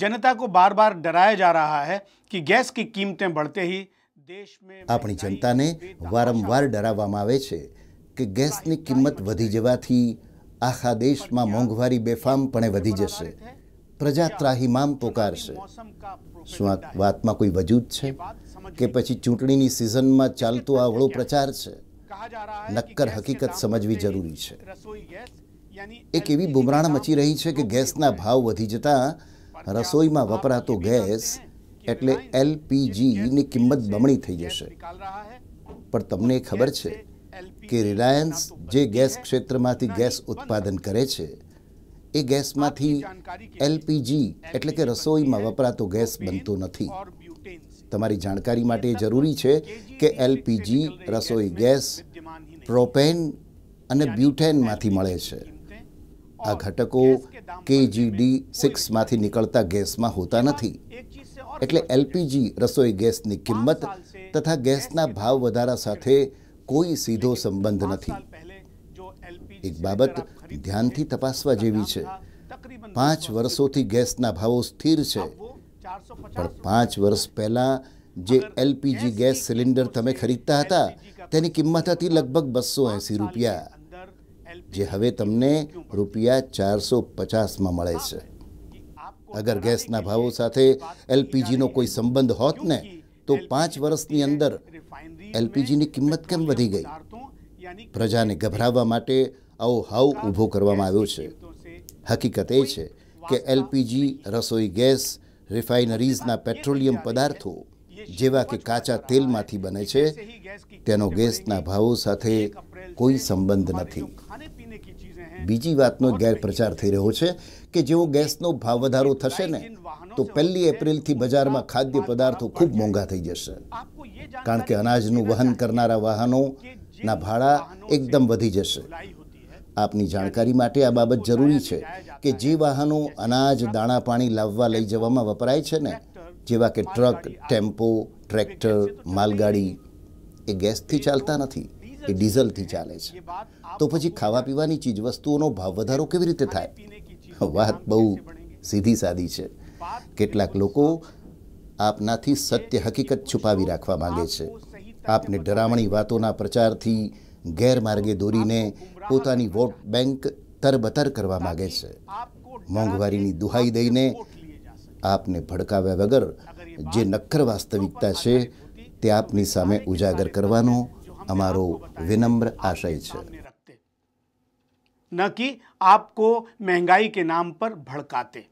જનતા કો બાર બાર ડરાયા જા રહા હૈ કે ગેસ કી કિંમતે બઢતે હી દેશ મે આપણી જનતાને વારંવાર ડરાવવામાં આવે છે કે ગેસની કિંમત વધી જવાથી આખા દેશમાં મોંઘવારી બેફામપણે વધી જશે પ્રજા ત્રાહીમામ પોકારશે શું આ વાતમાં કોઈ વજૂદ છે કે પછી ચૂંટણીની સિઝનમાં ચાલતો આવળો પ્રચાર છે નક્કર હકીકત સમજવી જરૂરી છે એક એવી બુમરાણ મચી રહી છે કે ગેસના ભાવ વધી જતાં રસોઈમાં વપરાતો ગેસ એટલે એલપીજીની કિંમત બમણી થઈ જશે પણ તમને ખબર છે કે રિલાયન્સ જે ગેસ ક્ષેત્રમાંથી ગેસ ઉત્પાદન કરે છે એ ગેસમાંથી એલપીજી એટલે કે રસોઈમાં વપરાતો ગેસ બનતો નથી તમારી જાણકારી માટે એ જરૂરી છે કે એલપીજી રસોઈ ગેસ પ્રોપેન અને બ્યુટેનમાંથી મળે છે આ ઘટકો કેજીડી સિક્સમાંથી નીકળતા ગેસમાં હોતા નથી એટલે એલપીજી રસોઈ ગેસની કિંમત તથા ગેસના ભાવ વધારા સાથે કોઈ સીધો સંબંધ નથી એક બાબત ધ્યાનથી તપાસવા જેવી છે પાંચ વર્ષોથી ગેસના ભાવો સ્થિર છે પણ પાંચ વર્ષ પહેલાં જે એલપીજી ગેસ સિલિન્ડર તમે ખરીદતા હતા તેની કિંમત હતી લગભગ બસો એંસી રૂપિયા જે હવે તમને રૂપિયા ચારસો પચાસમાં મળે છે અગર ગેસના ભાવો સાથે એલપીજીનો કોઈ સંબંધ હોત ને તો પાંચ વર્ષની અંદર એલપીજીની કિંમત કેમ વધી ગઈ પ્રજાને ગભરાવવા માટે આવો હાવ ઊભો કરવામાં આવ્યો છે હકીકત એ છે કે એલપીજી રસોઈ ગેસ રિફાઇનરીઝના પેટ્રોલિયમ પદાર્થો જેવા કે કાચા તેલમાંથી બને છે તેનો ગેસના ભાવો સાથે કોઈ સંબંધ નથી બીજી વાતનો ગેરપ્રચાર થઈ રહ્યો છે કે જેવો ગેસનો ભાવ વધારો થશે ને તો પહેલી એપ્રિલથી બજારમાં ખાદ્ય પદાર્થો ખૂબ મોંઘા થઈ જશે કારણ કે અનાજનું વહન કરનારા વાહનોના ભાડા એકદમ વધી જશે આપની જાણકારી માટે આ બાબત જરૂરી છે કે જે વાહનો અનાજ દાણા પાણી લાવવા લઈ જવામાં વપરાય છે ને જેવા કે ટ્રક ટેમ્પો ટ્રેક્ટર માલગાડી એ ગેસથી ચાલતા નથી એ ડીઝલથી ચાલે છે તો પછી ખાવા પીવાની ચીજવસ્તુઓનો ભાવ વધારો કેવી રીતે થાય વાત બહુ સીધી સાદી છે કેટલાક લોકો આપનાથી સત્ય હકીકત છુપાવી રાખવા માંગે છે આપને ડરામણી વાતોના પ્રચારથી ગેરમાર્ગે દોરીને પોતાની વોટ બેંક તરબતર કરવા માગે છે મોંઘવારીની દુહાઈ દઈને આપને ભડકાવ્યા વગર જે નક્કર વાસ્તવિકતા છે તે આપની સામે ઉજાગર કરવાનો અમારો વિનમ્ર આશય છે ન कि आपको महंगाई के नाम पर भड़काते